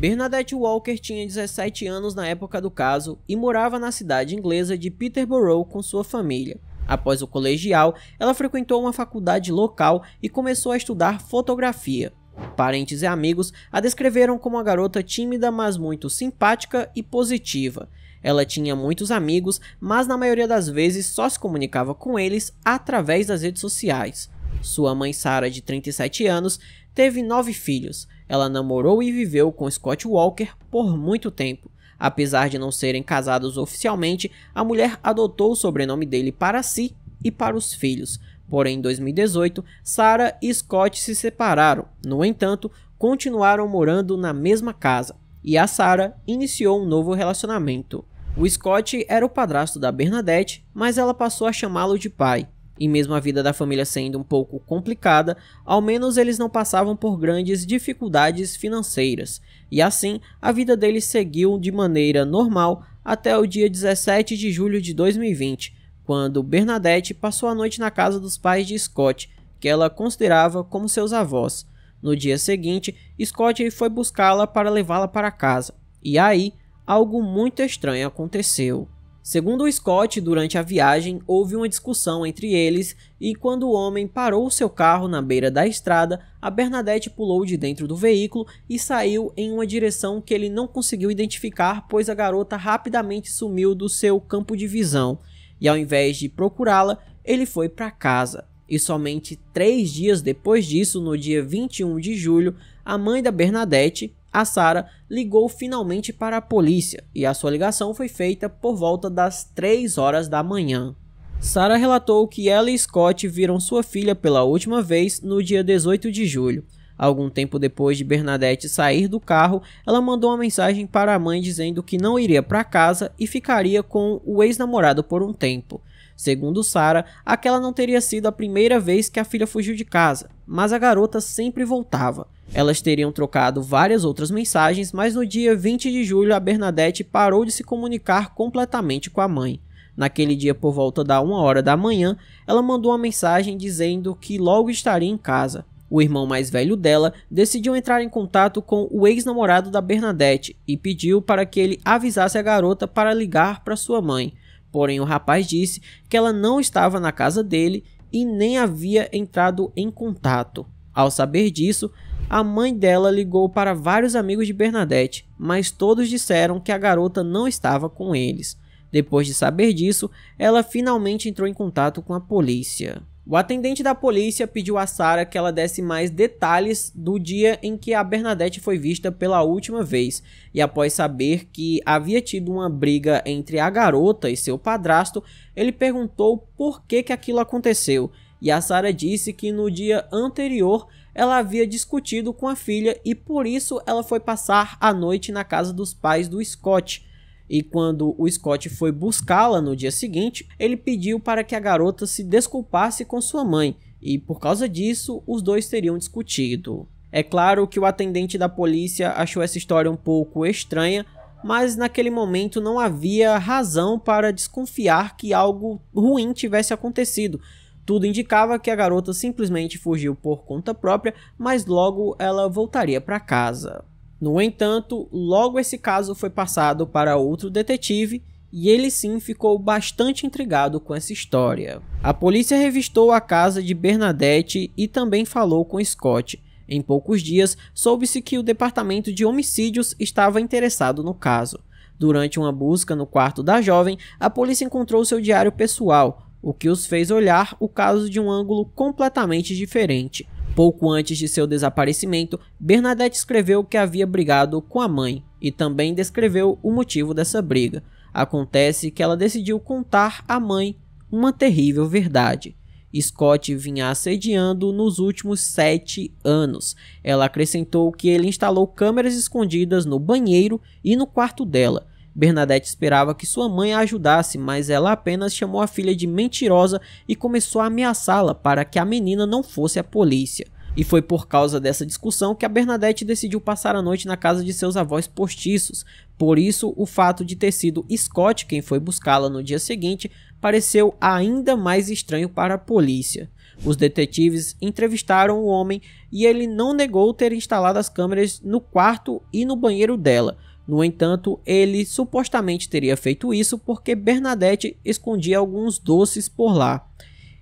Bernadette Walker tinha 17 anos na época do caso e morava na cidade inglesa de Peterborough com sua família. Após o colegial, ela frequentou uma faculdade local e começou a estudar fotografia. Parentes e amigos a descreveram como uma garota tímida, mas muito simpática e positiva. Ela tinha muitos amigos, mas na maioria das vezes só se comunicava com eles através das redes sociais. Sua mãe Sara, de 37 anos, teve nove filhos. Ela namorou e viveu com Scott Walker por muito tempo. Apesar de não serem casados oficialmente, a mulher adotou o sobrenome dele para si e para os filhos. Porém, em 2018, Sarah e Scott se separaram. No entanto, continuaram morando na mesma casa e a Sarah iniciou um novo relacionamento. O Scott era o padrasto da Bernadette, mas ela passou a chamá-lo de pai. E mesmo a vida da família sendo um pouco complicada, ao menos eles não passavam por grandes dificuldades financeiras. E assim, a vida deles seguiu de maneira normal até o dia 17 de julho de 2020, quando Bernadette passou a noite na casa dos pais de Scott, que ela considerava como seus avós. No dia seguinte, Scott foi buscá-la para levá-la para casa. E aí, algo muito estranho aconteceu. Segundo o Scott, durante a viagem houve uma discussão entre eles e quando o homem parou seu carro na beira da estrada, a Bernadette pulou de dentro do veículo e saiu em uma direção que ele não conseguiu identificar, pois a garota rapidamente sumiu do seu campo de visão. E ao invés de procurá-la, ele foi para casa. E somente três dias depois disso, no dia 21 de julho, a mãe da Bernadette, a Sara ligou finalmente para a polícia e a sua ligação foi feita por volta das 3 horas da manhã. Sara relatou que ela e Scott viram sua filha pela última vez no dia 18 de julho. Algum tempo depois de Bernadette sair do carro, ela mandou uma mensagem para a mãe dizendo que não iria para casa e ficaria com o ex-namorado por um tempo. Segundo Sara, aquela não teria sido a primeira vez que a filha fugiu de casa, mas a garota sempre voltava. Elas teriam trocado várias outras mensagens, mas no dia 20 de julho a Bernadette parou de se comunicar completamente com a mãe. Naquele dia, por volta da 1 hora da manhã, ela mandou uma mensagem dizendo que logo estaria em casa. O irmão mais velho dela decidiu entrar em contato com o ex-namorado da Bernadette e pediu para que ele avisasse a garota para ligar para sua mãe. Porém, o rapaz disse que ela não estava na casa dele e nem havia entrado em contato. Ao saber disso, a mãe dela ligou para vários amigos de Bernadette, mas todos disseram que a garota não estava com eles. Depois de saber disso, ela finalmente entrou em contato com a polícia. O atendente da polícia pediu a Sara que ela desse mais detalhes do dia em que a Bernadette foi vista pela última vez, e após saber que havia tido uma briga entre a garota e seu padrasto, ele perguntou por que, que aquilo aconteceu, e a Sara disse que no dia anterior ela havia discutido com a filha e por isso ela foi passar a noite na casa dos pais do Scott. E quando o Scott foi buscá-la no dia seguinte, ele pediu para que a garota se desculpasse com sua mãe, e por causa disso, os dois teriam discutido. É claro que o atendente da polícia achou essa história um pouco estranha, mas naquele momento não havia razão para desconfiar que algo ruim tivesse acontecido, tudo indicava que a garota simplesmente fugiu por conta própria, mas logo ela voltaria para casa. No entanto, logo esse caso foi passado para outro detetive e ele sim ficou bastante intrigado com essa história. A polícia revistou a casa de Bernadette e também falou com Scott. Em poucos dias, soube-se que o departamento de homicídios estava interessado no caso. Durante uma busca no quarto da jovem, a polícia encontrou seu diário pessoal, o que os fez olhar o caso de um ângulo completamente diferente. Pouco antes de seu desaparecimento, Bernadette escreveu que havia brigado com a mãe e também descreveu o motivo dessa briga. Acontece que ela decidiu contar à mãe uma terrível verdade. Scott vinha assediando nos últimos sete anos. Ela acrescentou que ele instalou câmeras escondidas no banheiro e no quarto dela, Bernadette esperava que sua mãe a ajudasse, mas ela apenas chamou a filha de mentirosa e começou a ameaçá-la para que a menina não fosse à polícia. E foi por causa dessa discussão que a Bernadette decidiu passar a noite na casa de seus avós postiços. Por isso, o fato de ter sido Scott quem foi buscá-la no dia seguinte pareceu ainda mais estranho para a polícia. Os detetives entrevistaram o homem e ele não negou ter instalado as câmeras no quarto e no banheiro dela, no entanto, ele supostamente teria feito isso porque Bernadette escondia alguns doces por lá.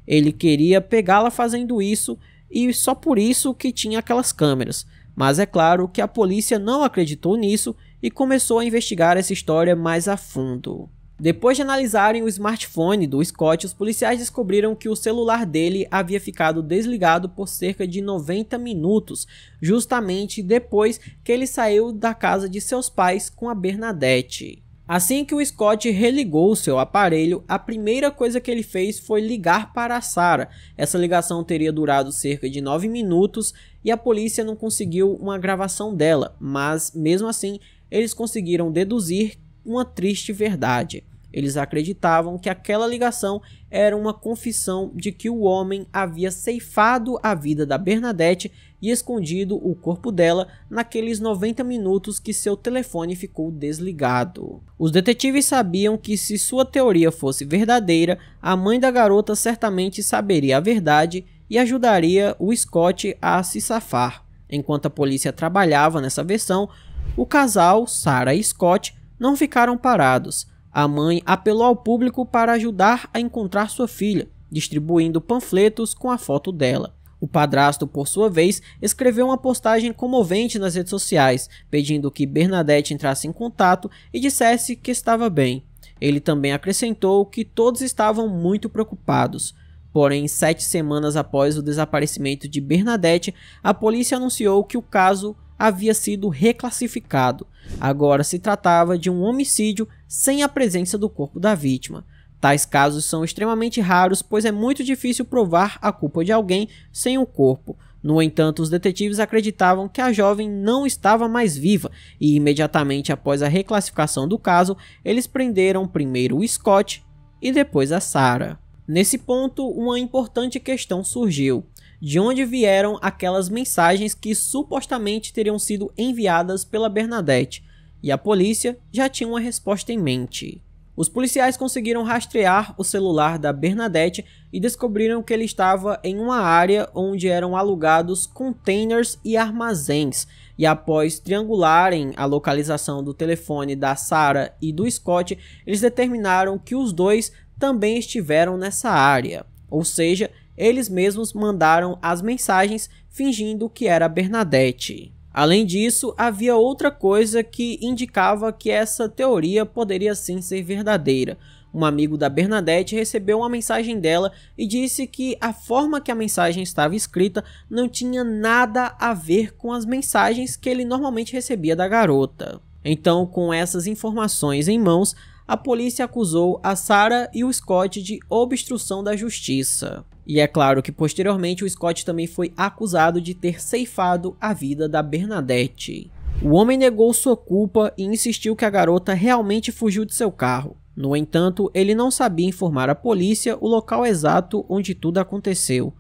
Ele queria pegá-la fazendo isso e só por isso que tinha aquelas câmeras. Mas é claro que a polícia não acreditou nisso e começou a investigar essa história mais a fundo. Depois de analisarem o smartphone do Scott, os policiais descobriram que o celular dele havia ficado desligado por cerca de 90 minutos, justamente depois que ele saiu da casa de seus pais com a Bernadette. Assim que o Scott religou seu aparelho, a primeira coisa que ele fez foi ligar para Sarah. Essa ligação teria durado cerca de 9 minutos e a polícia não conseguiu uma gravação dela, mas mesmo assim eles conseguiram deduzir uma triste verdade. Eles acreditavam que aquela ligação era uma confissão de que o homem havia ceifado a vida da Bernadette e escondido o corpo dela naqueles 90 minutos que seu telefone ficou desligado. Os detetives sabiam que se sua teoria fosse verdadeira, a mãe da garota certamente saberia a verdade e ajudaria o Scott a se safar. Enquanto a polícia trabalhava nessa versão, o casal, Sarah e Scott, não ficaram parados. A mãe apelou ao público para ajudar a encontrar sua filha, distribuindo panfletos com a foto dela. O padrasto, por sua vez, escreveu uma postagem comovente nas redes sociais, pedindo que Bernadette entrasse em contato e dissesse que estava bem. Ele também acrescentou que todos estavam muito preocupados. Porém, sete semanas após o desaparecimento de Bernadette, a polícia anunciou que o caso havia sido reclassificado. Agora se tratava de um homicídio sem a presença do corpo da vítima. Tais casos são extremamente raros, pois é muito difícil provar a culpa de alguém sem o corpo. No entanto, os detetives acreditavam que a jovem não estava mais viva e, imediatamente após a reclassificação do caso, eles prenderam primeiro o Scott e depois a Sarah. Nesse ponto, uma importante questão surgiu de onde vieram aquelas mensagens que supostamente teriam sido enviadas pela Bernadette, e a polícia já tinha uma resposta em mente. Os policiais conseguiram rastrear o celular da Bernadette e descobriram que ele estava em uma área onde eram alugados containers e armazéns. E após triangularem a localização do telefone da Sarah e do Scott, eles determinaram que os dois também estiveram nessa área. Ou seja, eles mesmos mandaram as mensagens fingindo que era Bernadette. Além disso, havia outra coisa que indicava que essa teoria poderia sim ser verdadeira. Um amigo da Bernadette recebeu uma mensagem dela e disse que a forma que a mensagem estava escrita não tinha nada a ver com as mensagens que ele normalmente recebia da garota. Então, com essas informações em mãos, a polícia acusou a Sarah e o Scott de obstrução da justiça. E é claro que posteriormente o Scott também foi acusado de ter ceifado a vida da Bernadette. O homem negou sua culpa e insistiu que a garota realmente fugiu de seu carro. No entanto, ele não sabia informar a polícia o local exato onde tudo aconteceu.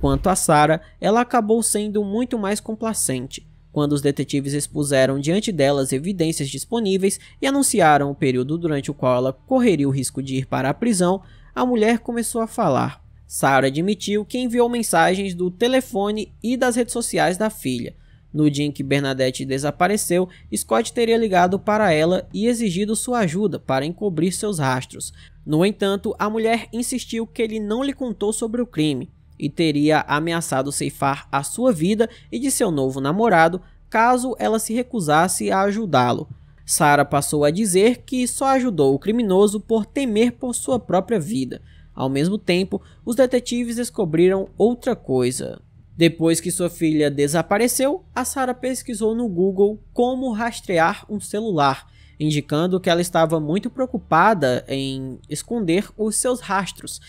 Quanto a Sarah, ela acabou sendo muito mais complacente, quando os detetives expuseram diante delas evidências disponíveis e anunciaram o período durante o qual ela correria o risco de ir para a prisão, a mulher começou a falar. Sarah admitiu que enviou mensagens do telefone e das redes sociais da filha. No dia em que Bernadette desapareceu, Scott teria ligado para ela e exigido sua ajuda para encobrir seus rastros. No entanto, a mulher insistiu que ele não lhe contou sobre o crime e teria ameaçado ceifar a sua vida e de seu novo namorado caso ela se recusasse a ajudá-lo. Sarah passou a dizer que só ajudou o criminoso por temer por sua própria vida. Ao mesmo tempo, os detetives descobriram outra coisa. Depois que sua filha desapareceu, a Sarah pesquisou no Google como rastrear um celular, indicando que ela estava muito preocupada em esconder os seus rastros,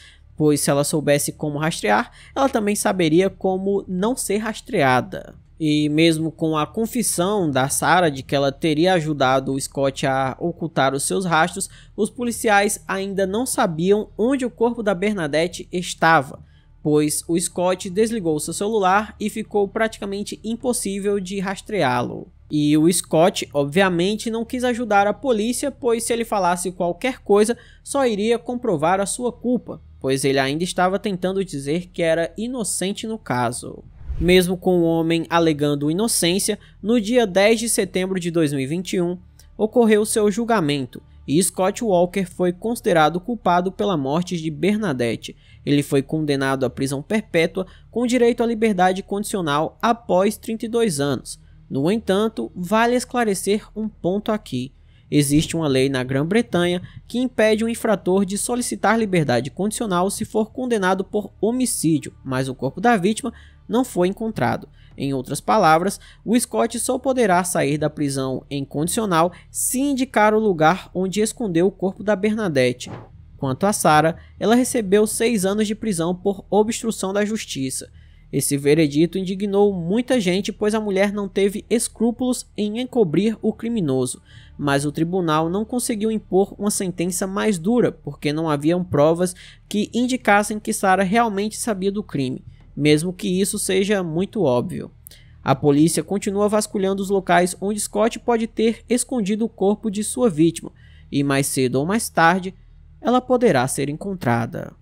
pois se ela soubesse como rastrear, ela também saberia como não ser rastreada. E mesmo com a confissão da Sarah de que ela teria ajudado o Scott a ocultar os seus rastros, os policiais ainda não sabiam onde o corpo da Bernadette estava, pois o Scott desligou seu celular e ficou praticamente impossível de rastreá-lo. E o Scott, obviamente, não quis ajudar a polícia, pois se ele falasse qualquer coisa, só iria comprovar a sua culpa, pois ele ainda estava tentando dizer que era inocente no caso. Mesmo com o homem alegando inocência, no dia 10 de setembro de 2021 ocorreu seu julgamento e Scott Walker foi considerado culpado pela morte de Bernadette. Ele foi condenado à prisão perpétua com direito à liberdade condicional após 32 anos. No entanto, vale esclarecer um ponto aqui. Existe uma lei na Grã-Bretanha que impede um infrator de solicitar liberdade condicional se for condenado por homicídio, mas o corpo da vítima não foi encontrado. Em outras palavras, o Scott só poderá sair da prisão em condicional se indicar o lugar onde escondeu o corpo da Bernadette. Quanto a Sarah, ela recebeu seis anos de prisão por obstrução da justiça. Esse veredito indignou muita gente, pois a mulher não teve escrúpulos em encobrir o criminoso, mas o tribunal não conseguiu impor uma sentença mais dura, porque não haviam provas que indicassem que Sara realmente sabia do crime, mesmo que isso seja muito óbvio. A polícia continua vasculhando os locais onde Scott pode ter escondido o corpo de sua vítima, e mais cedo ou mais tarde ela poderá ser encontrada.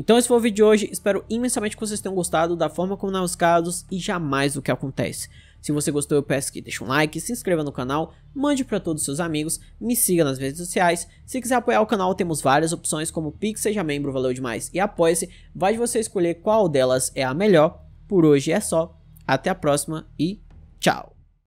Então esse foi o vídeo de hoje, espero imensamente que vocês tenham gostado da forma como não os casos e jamais o que acontece. Se você gostou, eu peço que deixe um like, se inscreva no canal, mande para todos os seus amigos, me siga nas redes sociais. Se quiser apoiar o canal, temos várias opções como Pix, seja membro, valeu demais e apoie-se. Vai de você escolher qual delas é a melhor. Por hoje é só, até a próxima e tchau!